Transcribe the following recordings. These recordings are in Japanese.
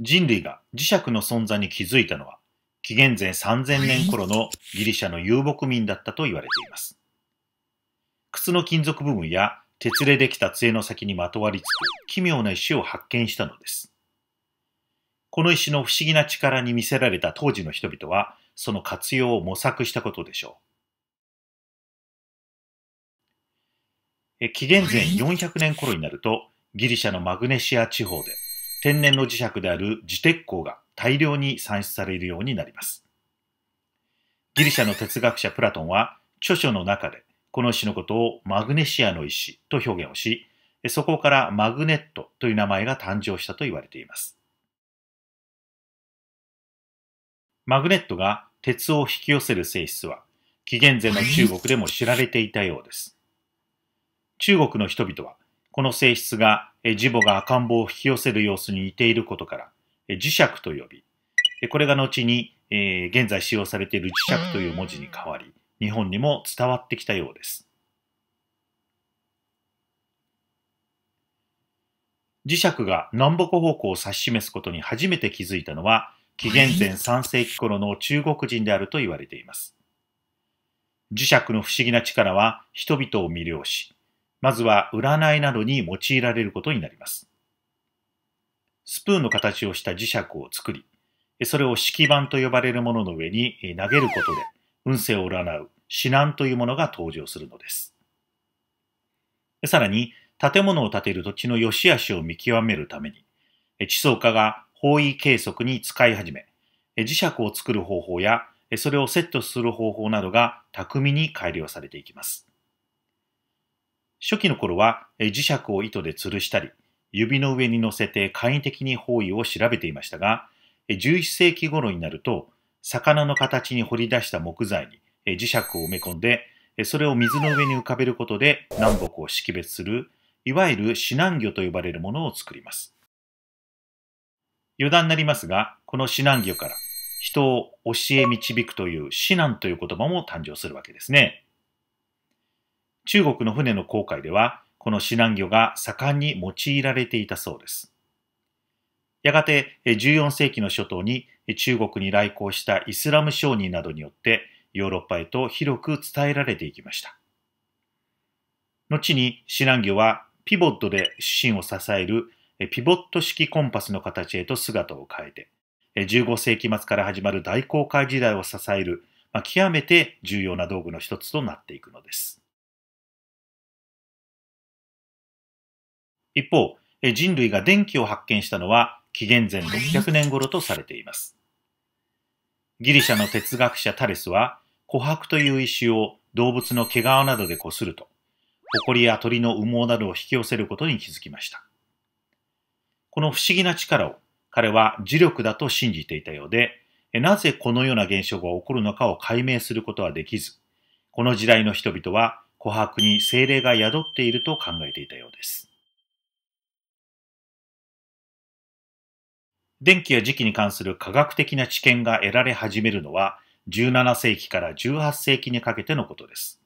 人類が磁石の存在に気づいたのは、紀元前3000年頃のギリシャの遊牧民だったと言われています。靴の金属部分や鉄でできた杖の先にまとわりつく奇妙な石を発見したのです。この石の不思議な力に魅せられた当時の人々は、その活用を模索したことでしょう。紀元前400年頃になると、ギリシャのマグネシア地方で天然の磁石である磁鉄鋼が大量に産出されるようになります。ギリシャの哲学者プラトンは著書の中でこの石のことをマグネシアの石と表現をし、そこからマグネットという名前が誕生したと言われています。マグネットが鉄を引き寄せる性質は紀元前の中国でも知られていたようです。中国の人々はこの性質が磁母が赤ん坊を引き寄せる様子に似ていることから、磁石と呼び、これが後に現在使用されている磁石という文字に変わり、日本にも伝わってきたようです。磁石が南北方向を指し示すことに初めて気づいたのは、紀元前3世紀頃の中国人であると言われています。磁石の不思議な力は人々を魅了し、まずは占いなどに用いられることになります。スプーンの形をした磁石を作り、それを式盤と呼ばれるものの上に投げることで運勢を占う指南というものが登場するのです。さらに、建物を建てる土地の良し悪しを見極めるために、地層家が方位計測に使い始め、磁石を作る方法やそれをセットする方法などが巧みに改良されていきます。初期の頃は磁石を糸で吊るしたり、指の上に乗せて簡易的に方位を調べていましたが、11世紀頃になると、魚の形に掘り出した木材に磁石を埋め込んで、それを水の上に浮かべることで南北を識別する、いわゆる指南魚と呼ばれるものを作ります。余談になりますが、この指南魚から人を教え導くという指南という言葉も誕生するわけですね。中国の船の航海では、この指南魚が盛んに用いられていたそうです。やがて14世紀の初頭に中国に来航したイスラム商人などによってヨーロッパへと広く伝えられていきました。後に指南魚はピボットで主心を支えるピボット式コンパスの形へと姿を変えて、15世紀末から始まる大航海時代を支える、まあ、極めて重要な道具の一つとなっていくのです。一方、人類が電気を発見したのは紀元前600年頃とされています。ギリシャの哲学者タレスは、琥珀という石を動物の毛皮などでこすると、埃や鳥の羽毛などを引き寄せることに気づきました。この不思議な力を彼は磁力だと信じていたようで、なぜこのような現象が起こるのかを解明することはできず、この時代の人々は琥珀に精霊が宿っていると考えていたようです。電気や磁気に関する科学的な知見が得られ始めるのは17世紀から18世紀にかけてのことです。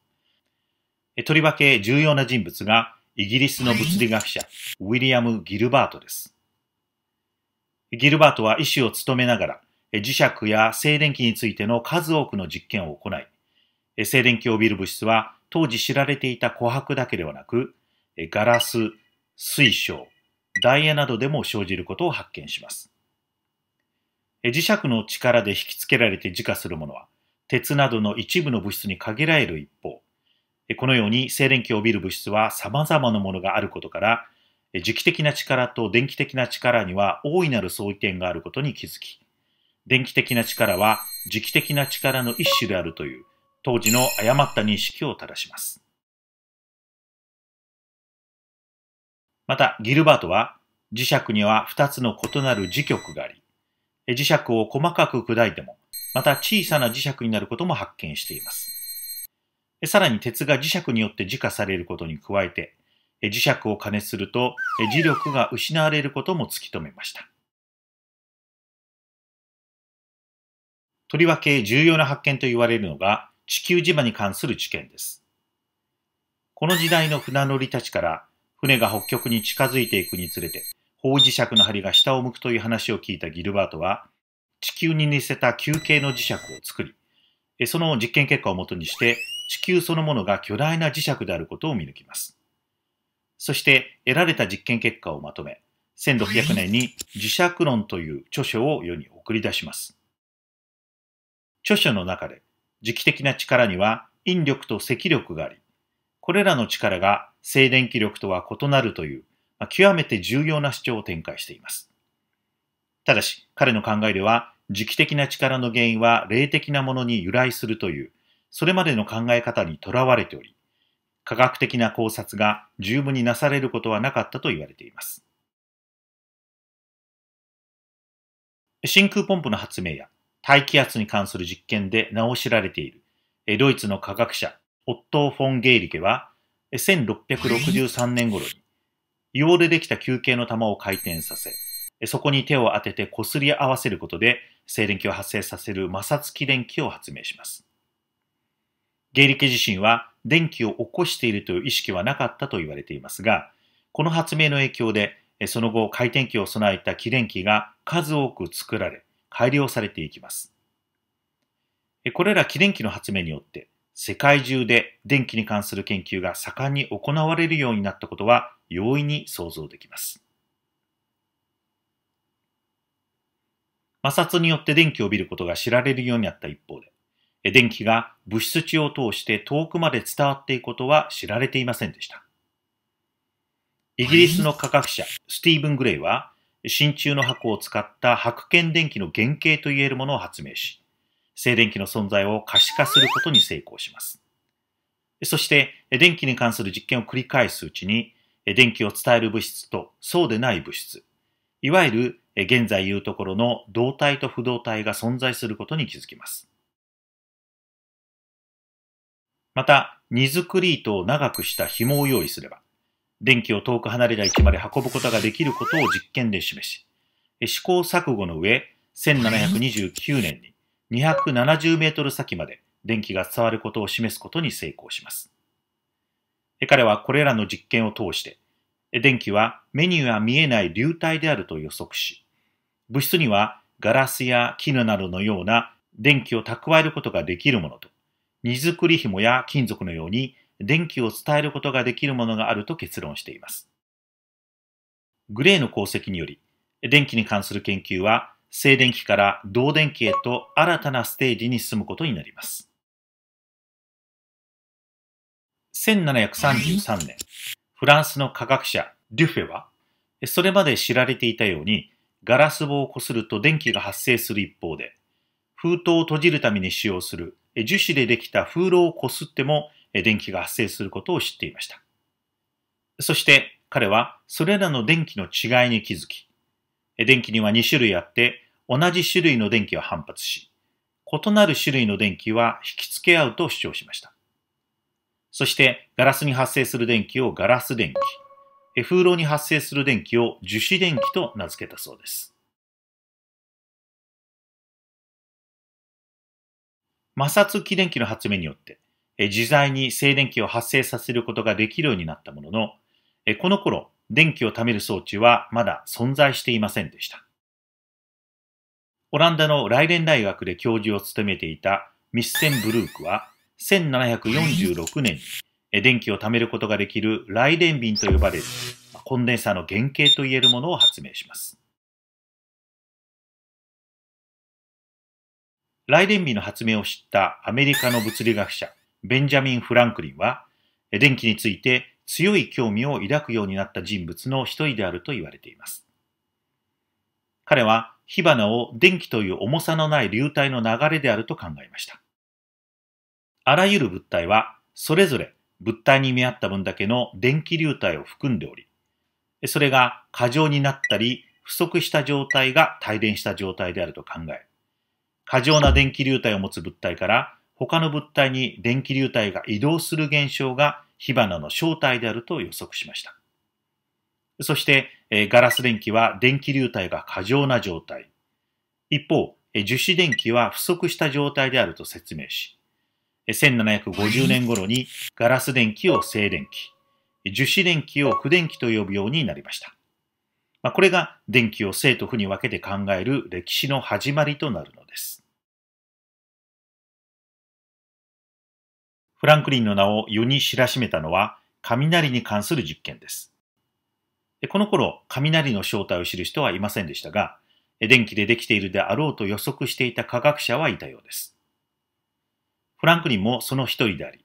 とりわけ重要な人物がイギリスの物理学者ウィリアム・ギルバートです。ギルバートは医師を務めながら磁石や静電気についての数多くの実験を行い、静電気を帯びる物質は当時知られていた琥珀だけではなく、ガラス、水晶、ダイヤなどでも生じることを発見します。磁石の力で引き付けられて自家するものは、鉄などの一部の物質に限られる一方、このように静電気を帯びる物質は様々なものがあることから、磁気的な力と電気的な力には大いなる相違点があることに気づき、電気的な力は磁気的な力の一種であるという、当時の誤った認識を正します。また、ギルバートは、磁石には2つの異なる磁極があり、磁石を細かく砕いても、また小さな磁石になることも発見しています。さらに鉄が磁石によって磁化されることに加えて、磁石を加熱すると磁力が失われることも突き止めました。とりわけ重要な発見と言われるのが地球磁場に関する知見です。この時代の船乗りたちから船が北極に近づいていくにつれて方磁石の針が下を向くという話を聞いたギルバートは、地球に似せた球形の磁石を作り、その実験結果をもとにして、地球そのものが巨大な磁石であることを見抜きます。そして得られた実験結果をまとめ、1600年に磁石論という著書を世に送り出します。著書の中で、磁気的な力には引力と積力があり、これらの力が静電気力とは異なるという極めて重要な主張を展開しています。ただし、彼の考えでは、時期的な力の原因は霊的なものに由来するという、それまでの考え方にとらわれており、科学的な考察が十分になされることはなかったと言われています。真空ポンプの発明や大気圧に関する実験で名を知られているドイツの科学者オットー・フォン・ゲイリケは1663年頃に硫黄でできた球形の球を回転させ、そこに手を当てて擦り合わせることで静電気を発生させる摩擦気電気を発明します。ゲイリケ自身は電気を起こしているという意識はなかったと言われていますが、この発明の影響で、その後回転機を備えた気電器が数多く作られ、改良されていきます。これら気電器の発明によって、世界中で電気に関する研究が盛んに行われるようになったことは容易に想像できます。摩擦によって電気を帯びることが知られるようになった一方で、電気が物質値を通して遠くまで伝わっていくことは知られていませんでした。イギリスの科学者、スティーブン・グレイは、真鍮の箱を使った白剣電気の原型といえるものを発明し、静電気の存在を可視化することに成功します。そして、電気に関する実験を繰り返すうちに、電気を伝える物質とそうでない物質、いわゆる現在言うところの動体と不動体が存在することに気づきます。また、荷造り糸を長くした紐を用意すれば、電気を遠く離れた位置まで運ぶことができることを実験で示し、試行錯誤の上、1729年に270メートル先まで電気が伝わることを示すことに成功します。彼はこれらの実験を通して、電気は目には見えない流体であると予測し、物質にはガラスや絹などのような電気を蓄えることができるものと、荷造り紐や金属のように電気を伝えることができるものがあると結論しています。グレーの功績により、電気に関する研究は静電気から導電気へと新たなステージに進むことになります。1733年、フランスの科学者デュフェは、それまで知られていたように、ガラス棒をこすると電気が発生する一方で、封筒を閉じるために使用する樹脂でできた風呂をこすっても電気が発生することを知っていました。そして彼はそれらの電気の違いに気づき、電気には2種類あって、同じ種類の電気は反発し、異なる種類の電気は引き付け合うと主張しました。そして、ガラスに発生する電気をガラス電気、風浪に発生する電気を樹脂電気と名付けたそうです。摩擦起電気の発明によって、自在に静電気を発生させることができるようになったものの、この頃、電気を貯める装置はまだ存在していませんでした。オランダのライデン大学で教授を務めていたミッセンブルークは、1746年に電気を貯めることができるライデン瓶と呼ばれるコンデンサーの原型といえるものを発明します。ライデン瓶の発明を知ったアメリカの物理学者ベンジャミン・フランクリンは、電気について強い興味を抱くようになった人物の一人であると言われています。彼は火花を電気という重さのない流体の流れであると考えました。あらゆる物体は、それぞれ物体に見合った分だけの電気流体を含んでおり、それが過剰になったり、不足した状態が帯電した状態であると考え、過剰な電気流体を持つ物体から他の物体に電気流体が移動する現象が火花の正体であると予測しました。そして、ガラス電気は電気流体が過剰な状態。一方、樹脂電気は不足した状態であると説明し、1750年頃にガラス電気を静電気、樹脂電気を不電気と呼ぶようになりました。これが電気を正と負に分けて考える歴史の始まりとなるのです。フランクリンの名を世に知らしめたのは雷に関する実験です。この頃、雷の正体を知る人はいませんでしたが、電気でできているであろうと予測していた科学者はいたようです。フランクリンもその一人であり、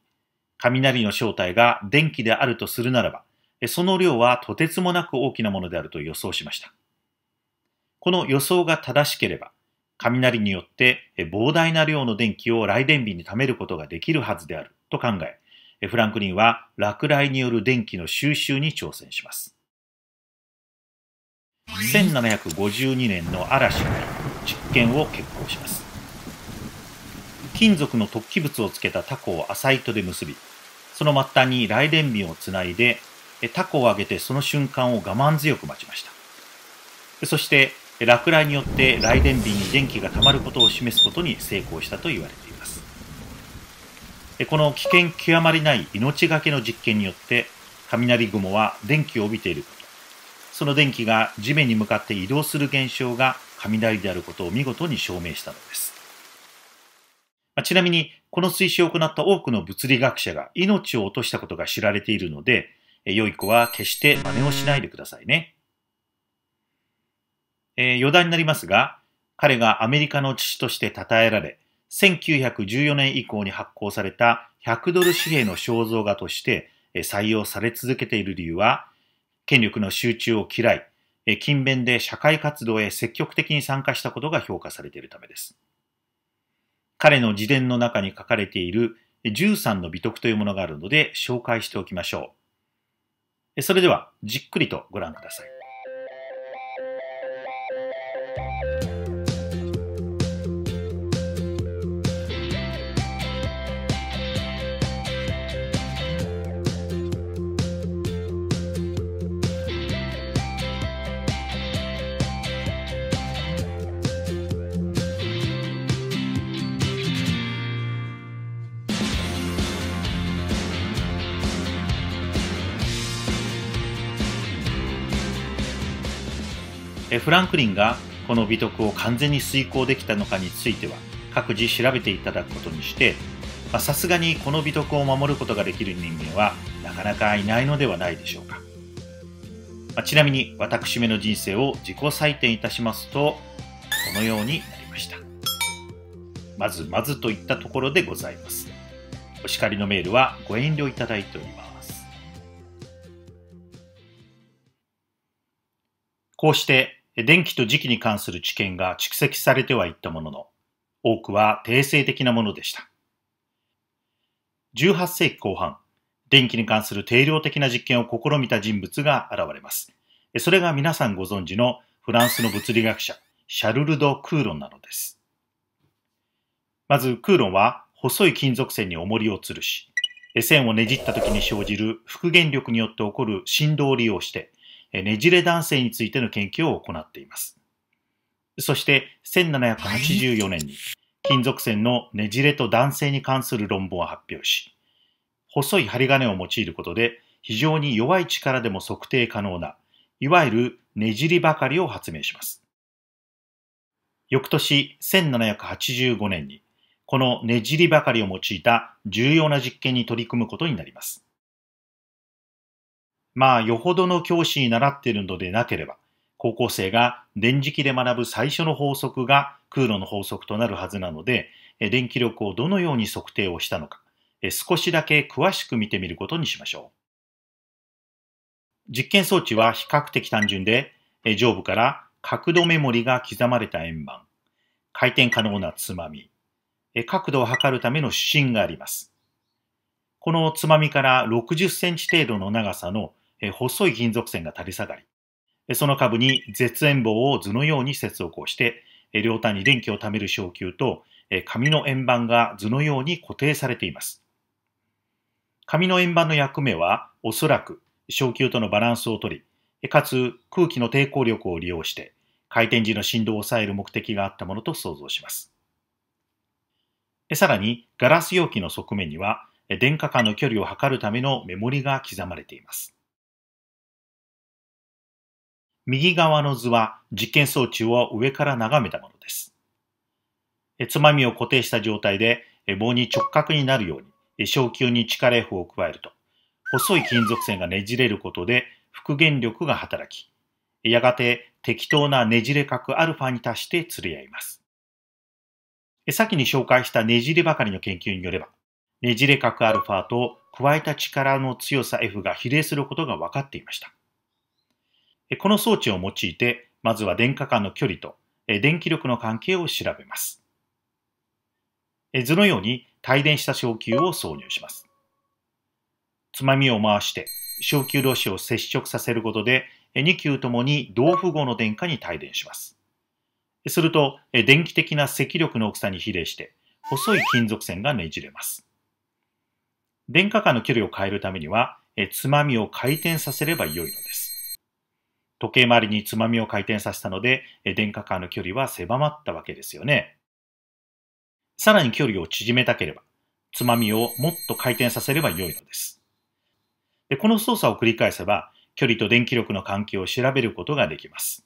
雷の正体が電気であるとするならば、その量はとてつもなく大きなものであると予想しました。この予想が正しければ、雷によって膨大な量の電気を雷電瓶に貯めることができるはずであると考え、フランクリンは落雷による電気の収集に挑戦します。1752年の嵐に実験を決行します。金属の突起物をつけたタコを浅い糸で結び、その末端に雷電瓶をつないで、タコを上げてその瞬間を我慢強く待ちました。そして、落雷によって雷電瓶に電気が溜まることを示すことに成功したと言われています。この危険極まりない命がけの実験によって、雷雲は電気を帯びているこその電気が地面に向かって移動する現象が雷であることを見事に証明したのです。ちなみに、この推進を行った多くの物理学者が命を落としたことが知られているので、良い子は決して真似をしないでくださいね。えー、余談になりますが、彼がアメリカの父として称えられ、1914年以降に発行された100ドル紙幣の肖像画として採用され続けている理由は、権力の集中を嫌い、勤勉で社会活動へ積極的に参加したことが評価されているためです。彼の自伝の中に書かれている13の美徳というものがあるので紹介しておきましょう。それではじっくりとご覧ください。フランクリンがこの美徳を完全に遂行できたのかについては各自調べていただくことにしてさすがにこの美徳を守ることができる人間はなかなかいないのではないでしょうか、まあ、ちなみに私めの人生を自己採点いたしますとこのようになりましたまずまずといったところでございますお叱りのメールはご遠慮いただいておりますこうして電気と磁気に関する知見が蓄積されてはいったものの、多くは定性的なものでした。18世紀後半、電気に関する定量的な実験を試みた人物が現れます。それが皆さんご存知のフランスの物理学者、シャルルド・クーロンなのです。まず、クーロンは細い金属線に重りを吊るし、線をねじった時に生じる復元力によって起こる振動を利用して、ねじれ男性についての研究を行っています。そして1784年に金属線のねじれと男性に関する論文を発表し、細い針金を用いることで非常に弱い力でも測定可能な、いわゆるねじりばかりを発明します。翌年1785年に、このねじりばかりを用いた重要な実験に取り組むことになります。まあ、よほどの教師に習っているのでなければ、高校生が電磁気で学ぶ最初の法則が空路の法則となるはずなので、電気力をどのように測定をしたのか、少しだけ詳しく見てみることにしましょう。実験装置は比較的単純で、上部から角度メモリが刻まれた円盤、回転可能なつまみ、角度を測るための指針があります。このつまみから60センチ程度の長さの細い金属線が垂れ下がり、その下部に絶縁棒を図のように接続をして、両端に電気を貯める昇球と、紙の円盤が図のように固定されています。紙の円盤の役目は、おそらく昇球とのバランスをとり、かつ空気の抵抗力を利用して、回転時の振動を抑える目的があったものと想像します。さらに、ガラス容器の側面には、電荷間の距離を測るためのメモリが刻まれています。右側の図は実験装置を上から眺めたものです。つまみを固定した状態で棒に直角になるように小球に力 F を加えると細い金属線がねじれることで復元力が働きやがて適当なねじれ角 α に達して釣り合います。先に紹介したねじればかりの研究によればねじれ角 α と加えた力の強さ F が比例することが分かっていました。この装置を用いて、まずは電荷間の距離と電気力の関係を調べます。図のように帯電した小球を挿入します。つまみを回して小球同士を接触させることで2球ともに同符号の電荷に帯電します。すると電気的な積力の大きさに比例して細い金属線がねじれます。電荷間の距離を変えるためにはつまみを回転させれば良いのです。時計回りにつまみを回転させたので、電化カーの距離は狭まったわけですよね。さらに距離を縮めたければ、つまみをもっと回転させれば良いのです。でこの操作を繰り返せば、距離と電気力の関係を調べることができます。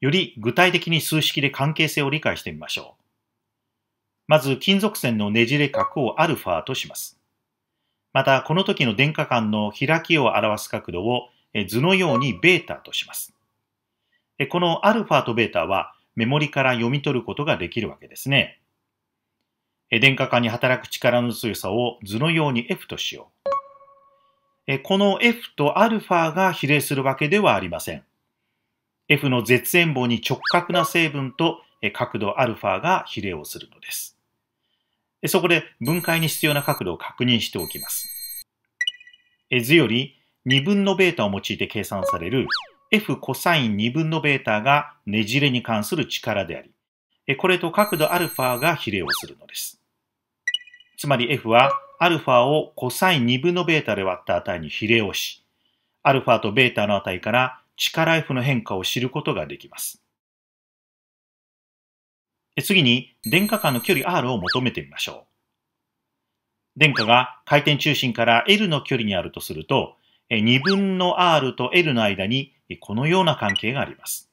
より具体的に数式で関係性を理解してみましょう。まず、金属線のねじれ角を α とします。また、この時の電荷間の開きを表す角度を図のようにベータとします。このアルファとベータはメモリから読み取ることができるわけですね。電荷間に働く力の強さを図のように F としよう。この F とアルファが比例するわけではありません。F の絶縁棒に直角な成分と角度アルファが比例をするのです。そこで分解に必要な角度を確認しておきます。図より2分のベータを用いて計算される f コサイン2分のベータがねじれに関する力であり、これと角度 α が比例をするのです。つまり f は α をコサイン2分のベータで割った値に比例をし、α とベータの値から力 f の変化を知ることができます。次に、電荷間の距離 r を求めてみましょう。電荷が回転中心から L の距離にあるとすると、2分の r と L の間にこのような関係があります。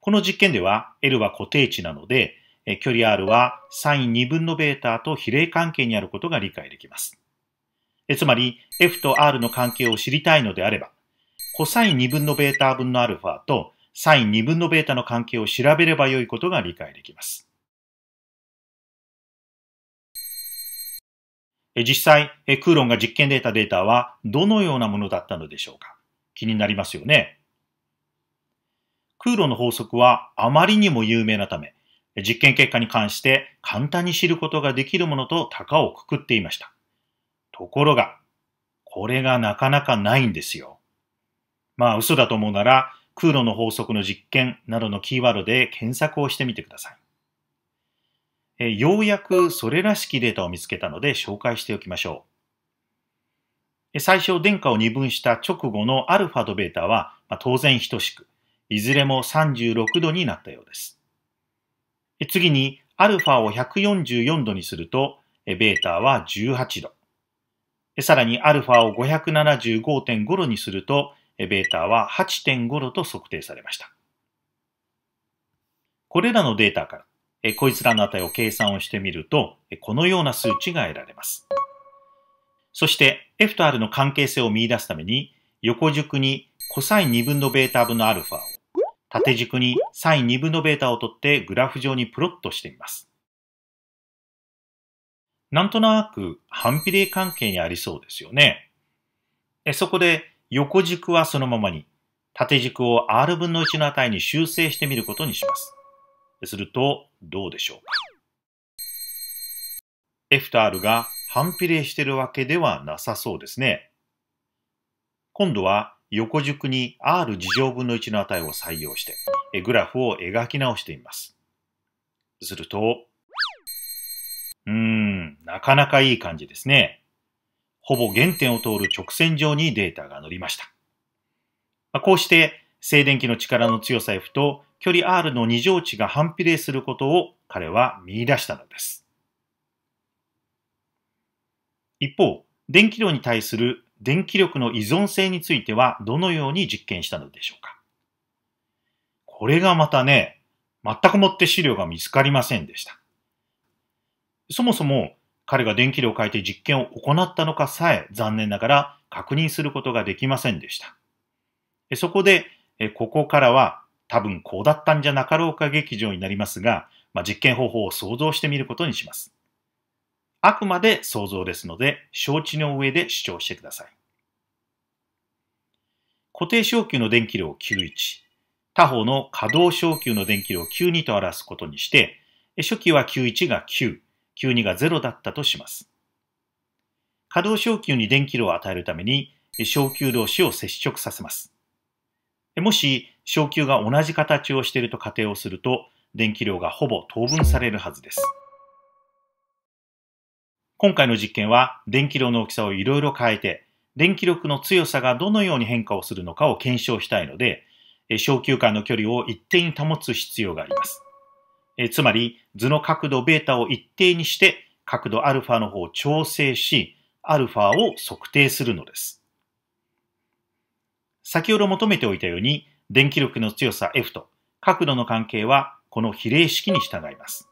この実験では L は固定値なので、距離 r は sin2 分の β と比例関係にあることが理解できます。つまり、f と r の関係を知りたいのであれば、cos2 分の β 分の α とサイン2分のベータの関係を調べればよいことが理解できます。実際、クーロンが実験で得たデータはどのようなものだったのでしょうか気になりますよね。クーロンの法則はあまりにも有名なため、実験結果に関して簡単に知ることができるものと高をくくっていました。ところが、これがなかなかないんですよ。まあ嘘だと思うなら、空路の法則の実験などのキーワードで検索をしてみてください。えようやくそれらしきデータを見つけたので紹介しておきましょう。最小電荷を二分した直後のアルファとベータは、ま当然等しく、いずれも36度になったようです。次に、アルファを144度にすると、ベータは18度。さらに、アルファを575.5度にすると、は8.5度と測定されました。これらのデータから、こいつらの値を計算をしてみると、このような数値が得られます。そして F と R の関係性を見出すために、横軸に cos2 分のベータ分の α を、縦軸に sin2 分のベータを取ってグラフ上にプロットしてみます。なんとなく反比例関係にありそうですよね。そこで横軸はそのままに、縦軸を r 分の1の値に修正してみることにします。すると、どうでしょうか。f と r が反比例しているわけではなさそうですね。今度は横軸に r 事乗分の1の値を採用して、グラフを描き直してみます。すると、うーん、なかなかいい感じですね。ほぼ原点を通る直線上にデータが乗りました。こうして、静電気の力の強さ F と距離 R の二乗値が反比例することを彼は見出したのです。一方、電気量に対する電気力の依存性についてはどのように実験したのでしょうか。これがまたね、全くもって資料が見つかりませんでした。そもそも彼が電気炉を変えて実験を行ったのかさえ残念ながら確認することができませんでした。そこで、ここからは多分こうだったんじゃなかろうか劇場になりますが、まあ、実験方法を想像してみることにします。あくまで想像ですので、承知の上で主張してください。固定昇給の電気量を91、他方の可動昇給の電気量を92と表すことにして、初期は91が9、急にが0だったとします。可動小球に電気炉を与えるために小球同士を接触させます。もし小球が同じ形をしていると仮定をすると電気量がほぼ等分されるはずです。今回の実験は電気量の大きさをいろいろ変えて電気力の強さがどのように変化をするのかを検証したいので小球間の距離を一定に保つ必要があります。えつまり図の角度 β を一定にして角度 α の方を調整し、α を測定するのです。先ほど求めておいたように、電気力の強さ F と角度の関係はこの比例式に従います。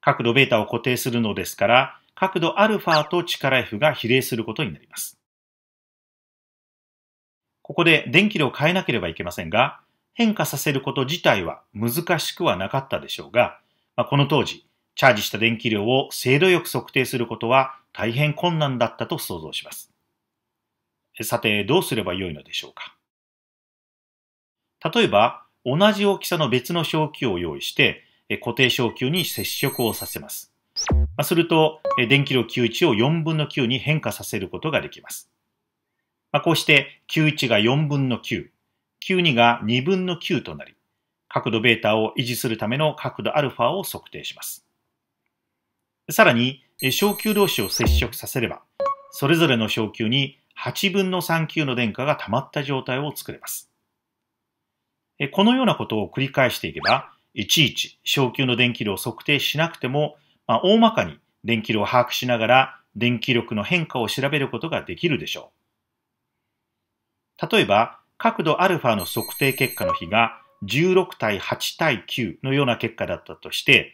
角度 β を固定するのですから、角度 α と力 F が比例することになります。ここで電気量を変えなければいけませんが、変化させること自体は難しくはなかったでしょうが、まあ、この当時、チャージした電気量を精度よく測定することは大変困難だったと想像します。さて、どうすればよいのでしょうか。例えば、同じ大きさの別の小球を用意して、固定小球に接触をさせます。ますると、電気量91を4分の9に変化させることができます。まあ、こうして、91が4分の9、Q2 が2分の9となり、角度ベータを維持するための角度アルファを測定します。さらに、小球同士を接触させれば、それぞれの小球に8分の3級の電荷が溜まった状態を作れます。このようなことを繰り返していけば、いちいち小球の電気量を測定しなくても、まあ、大まかに電気量を把握しながら電気力の変化を調べることができるでしょう。例えば、角度 α の測定結果の比が16対8対9のような結果だったとして、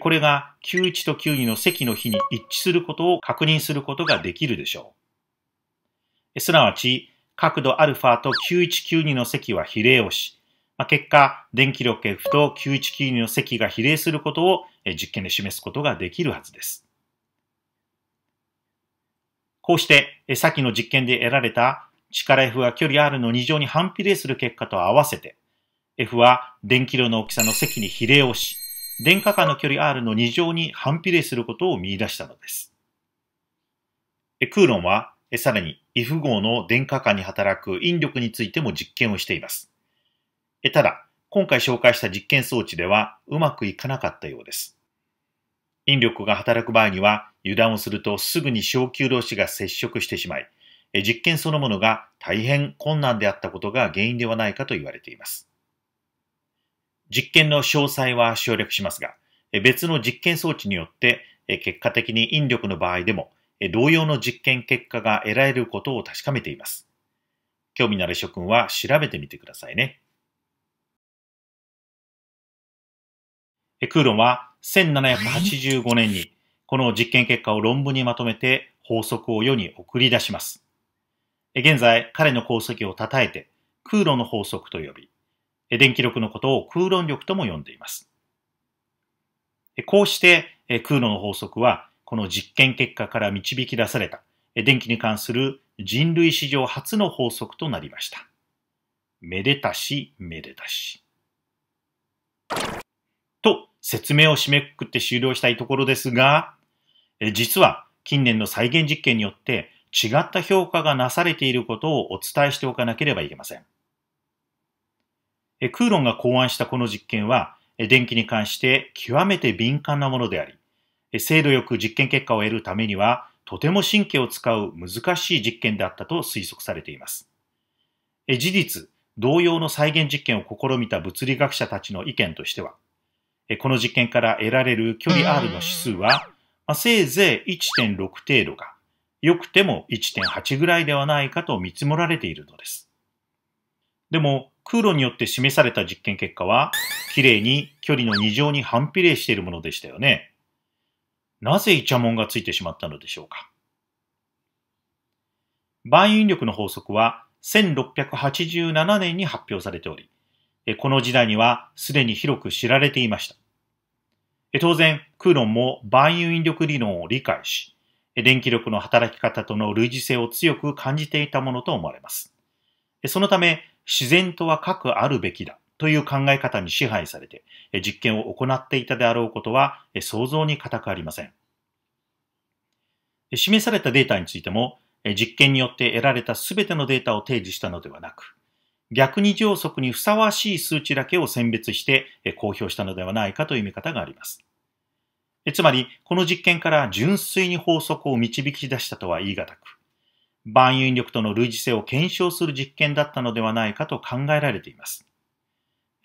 これが91と92の積の比に一致することを確認することができるでしょう。すなわち、角度 α と9192の積は比例をし、結果、電気力 F と9192の積が比例することを実験で示すことができるはずです。こうして、先の実験で得られた力 F は距離 r の2乗に反比例する結果と合わせて、F は電気量の大きさの積に比例をし、電荷間の距離 r の2乗に反比例することを見出したのです。クーロンは、さらに、イフ号の電荷間に働く引力についても実験をしています。ただ、今回紹介した実験装置ではうまくいかなかったようです。引力が働く場合には、油断をするとすぐに小球同士が接触してしまい、実験そのものが大変困難であったことが原因ではないかと言われています。実験の詳細は省略しますが、別の実験装置によって結果的に引力の場合でも同様の実験結果が得られることを確かめています。興味のある諸君は調べてみてくださいね。クーロンは1785年にこの実験結果を論文にまとめて法則を世に送り出します。現在、彼の功績を称えて、空論の法則と呼び、電気力のことを空論力とも呼んでいます。こうして、空論の法則は、この実験結果から導き出された、電気に関する人類史上初の法則となりました。めでたし、めでたし。と、説明を締めくくって終了したいところですが、実は近年の再現実験によって違った評価がなされていることをお伝えしておかなければいけません。クーロンが考案したこの実験は、電気に関して極めて敏感なものであり、精度よく実験結果を得るためには、とても神経を使う難しい実験であったと推測されています。事実、同様の再現実験を試みた物理学者たちの意見としては、この実験から得られる距離 R の指数は、せいぜい1.6程度が、良くても1.8ぐらいではないかと見積もられているのです。でも、空路によって示された実験結果は、きれいに距離の2乗に反比例しているものでしたよね。なぜイチャモンがついてしまったのでしょうか。万有力の法則は1687年に発表されており、この時代にはすでに広く知られていました。当然、クーロンも万有引力理論を理解し、電気力の働き方との類似性を強く感じていたものと思われます。そのため、自然とは核あるべきだという考え方に支配されて、実験を行っていたであろうことは想像に難くありません。示されたデータについても、実験によって得られた全てのデータを提示したのではなく、逆に乗則にふさわしい数値だけを選別して公表したのではないかという見方があります。つまり、この実験から純粋に法則を導き出したとは言い難く、万有引力との類似性を検証する実験だったのではないかと考えられています。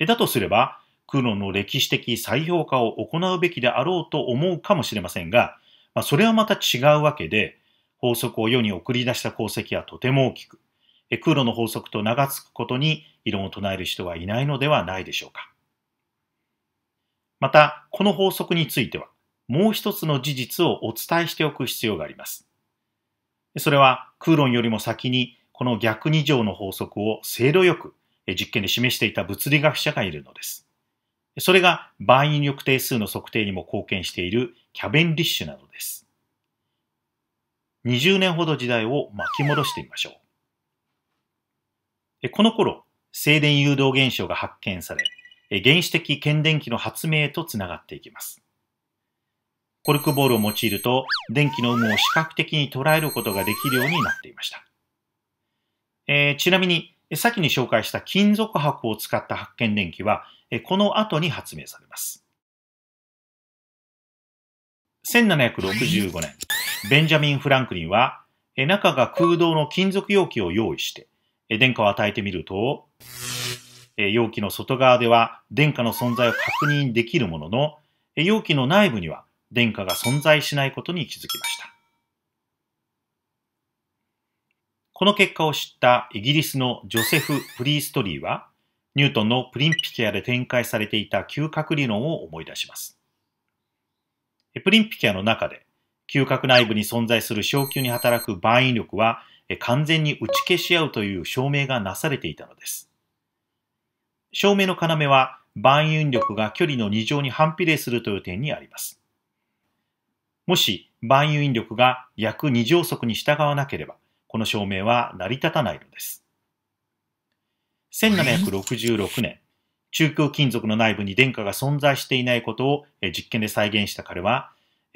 だとすれば、クーロンの歴史的再評価を行うべきであろうと思うかもしれませんが、まそれはまた違うわけで、法則を世に送り出した功績はとても大きく、クーロンの法則と名が付くことに異論を唱える人はいないのではないでしょうか。また、この法則については、もう一つの事実をお伝えしておく必要があります。それは空論よりも先にこの逆二乗の法則を精度よく実験で示していた物理学者がいるのです。それが万有力定数の測定にも貢献しているキャベンディッシュなのです。20年ほど時代を巻き戻してみましょう。この頃、静電誘導現象が発見され、原始的検電器の発明へとつながっていきます。コルクボールを用いると電気の有無を視覚的に捉えることができるようになっていました。えー、ちなみに、先に紹介した金属箔を使った発見電気は、この後に発明されます。1765年、ベンジャミン・フランクリンは、中が空洞の金属容器を用意して、電荷を与えてみると、容器の外側では電荷の存在を確認できるものの、容器の内部には殿下が存在しないことに気づきました。この結果を知ったイギリスのジョセフ・プリーストリーは、ニュートンのプリンピケアで展開されていた嗅覚理論を思い出します。プリンピケアの中で、嗅覚内部に存在する小球に働く万引力は完全に打ち消し合うという証明がなされていたのです。証明の要は、万有力が距離の2乗に反比例するという点にあります。もし、万有引力が約二乗速に従わなければ、この証明は成り立たないのです。1766年、中空金属の内部に電荷が存在していないことを実験で再現した彼は、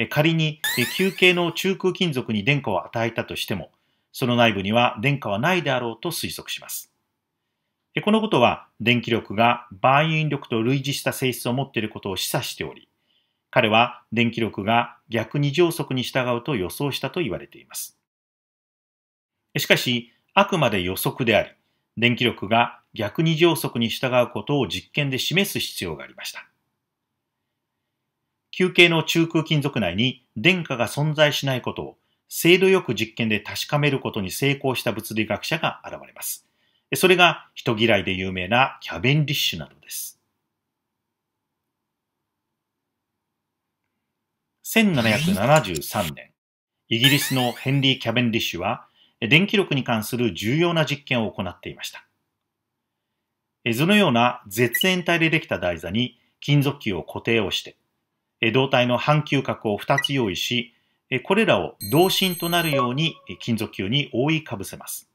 仮に球形の中空金属に電荷を与えたとしても、その内部には電荷はないであろうと推測します。このことは電気力が万有引力と類似した性質を持っていることを示唆しており、彼は電気力が逆二乗速に従うと予想したと言われています。しかし、あくまで予測であり、電気力が逆二乗速に従うことを実験で示す必要がありました。球形の中空金属内に電荷が存在しないことを精度よく実験で確かめることに成功した物理学者が現れます。それが人嫌いで有名なキャベンディッシュなどです。1773年、イギリスのヘンリー・キャベンディッシュは、電気力に関する重要な実験を行っていました。図のような絶縁体でできた台座に金属球を固定をして、胴体の半球角を2つ用意し、これらを同心となるように金属球に覆いかぶせます。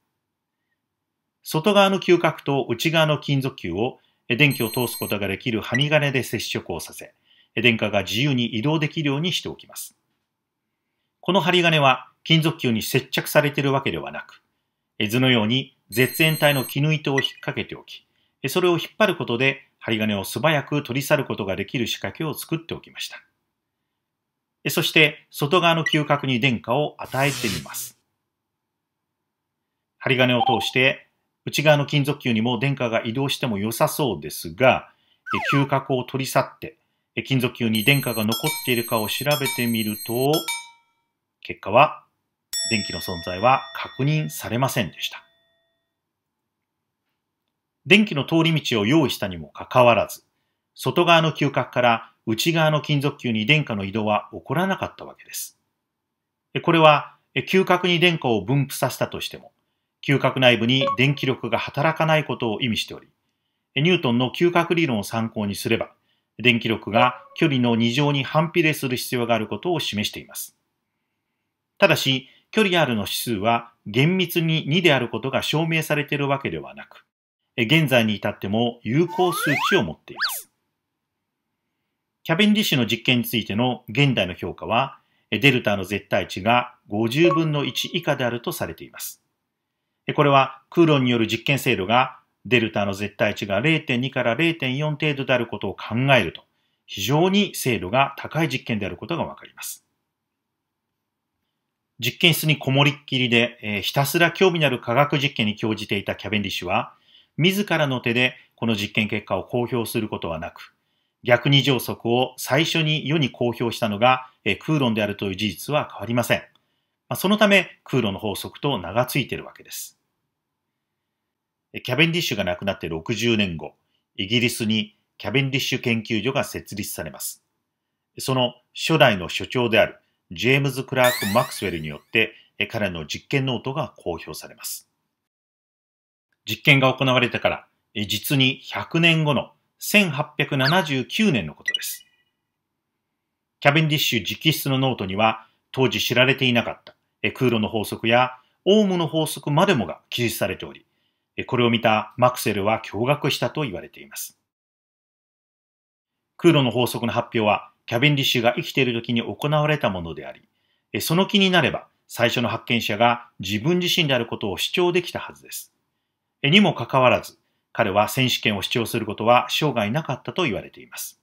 外側の球角と内側の金属球を電気を通すことができる針金で接触をさせ、電荷が自由に移動できるようにしておきます。この針金は金属球に接着されているわけではなく、図のように絶縁体の絹糸を引っ掛けておき、それを引っ張ることで針金を素早く取り去ることができる仕掛けを作っておきました。そして外側の嗅覚に電荷を与えてみます。針金を通して内側の金属球にも電荷が移動しても良さそうですが、嗅覚を取り去って金属球に電荷が残っているかを調べてみると、結果は電気の存在は確認されませんでした。電気の通り道を用意したにもかかわらず、外側の嗅覚から内側の金属球に電荷の移動は起こらなかったわけです。これは嗅覚に電荷を分布させたとしても、嗅覚内部に電気力が働かないことを意味しており、ニュートンの嗅覚理論を参考にすれば、電気力が距離の2乗に反比例する必要があることを示しています。ただし、距離 R の指数は厳密に2であることが証明されているわけではなく、現在に至っても有効数値を持っています。キャベンディッシュの実験についての現代の評価は、デルタの絶対値が50分の1以下であるとされています。これは、空論による実験精度がデルタの絶対値が0.2から0.4程度であることを考えると、非常に精度が高い実験であることがわかります。実験室にこもりっきりで、えー、ひたすら興味のある科学実験に興じていたキャベンディッシュは、自らの手でこの実験結果を公表することはなく、逆二乗則を最初に世に公表したのが、えー、空論であるという事実は変わりません。まあ、そのため、空論の法則と名が付いているわけです。キャベンディッシュが亡くなって60年後、イギリスにキャベンディッシュ研究所が設立されます。その初代の所長であるジェームズ・クラーク・マクスウェルによって彼の実験ノートが公表されます。実験が行われてから実に100年後の1879年のことです。キャベンディッシュ直筆のノートには当時知られていなかった空路の法則やオウムの法則までもが記述されており、これを見たマクセルは驚愕したと言われています。空路の法則の発表はキャベンディッシュが生きている時に行われたものであり、その気になれば最初の発見者が自分自身であることを主張できたはずです。にもかかわらず、彼は選手権を主張することは生涯なかったと言われています。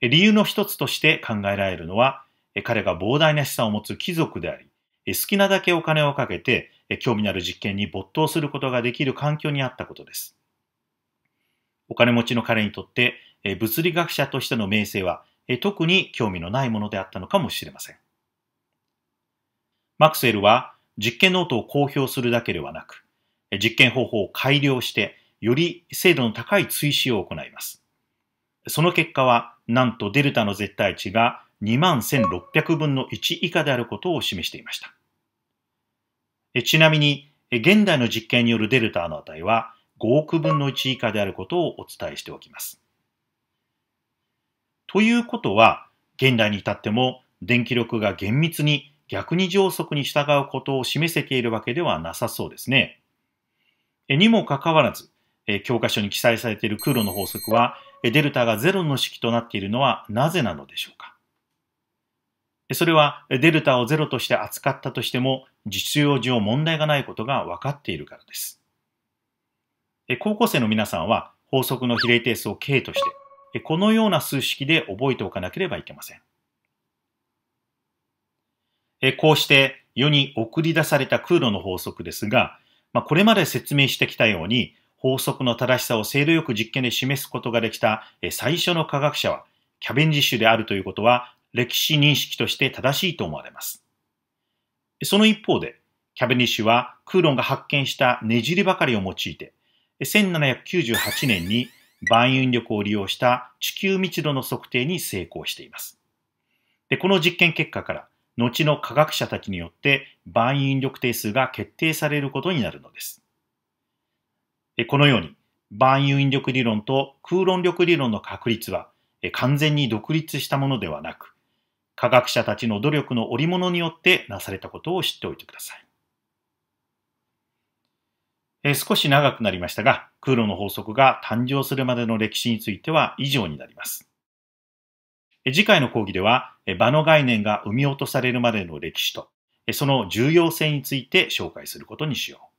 理由の一つとして考えられるのは、彼が膨大な資産を持つ貴族であり、好きなだけお金をかけて興味のある実験に没頭することができる環境にあったことです。お金持ちの彼にとって物理学者としての名声は特に興味のないものであったのかもしれません。マクセルは実験ノートを公表するだけではなく、実験方法を改良してより精度の高い追試を行います。その結果は、なんとデルタの絶対値が2万1600分の1以下であることを示していました。ちなみに、現代の実験によるデルタの値は5億分の1以下であることをお伝えしておきます。ということは、現代に至っても電気力が厳密に逆に上速に従うことを示せているわけではなさそうですね。にもかかわらず、教科書に記載されている空路の法則は、デルタがゼロの式となっているのはなぜなのでしょうかそれはデルタをゼロとして扱ったとしても実用上問題がないことが分かっているからです。高校生の皆さんは法則の比例定数を K として、このような数式で覚えておかなければいけません。こうして世に送り出された空路の法則ですが、まこれまで説明してきたように、法則の正しさを精度よく実験で示すことができた最初の科学者は、キャベンジッシュであるということは歴史認識として正しいと思われます。その一方で、キャベニッシュは空論が発見したねじりばかりを用いて、1798年に万有引力を利用した地球密度の測定に成功しています。でこの実験結果から、後の科学者たちによって万有引力定数が決定されることになるのです。でこのように、万有引力理論と空論力理論の確立は完全に独立したものではなく、科学者たちの努力の織物によってなされたことを知っておいてください。え少し長くなりましたが、空路の法則が誕生するまでの歴史については以上になります。次回の講義では、場の概念が生み落とされるまでの歴史と、その重要性について紹介することにしよう。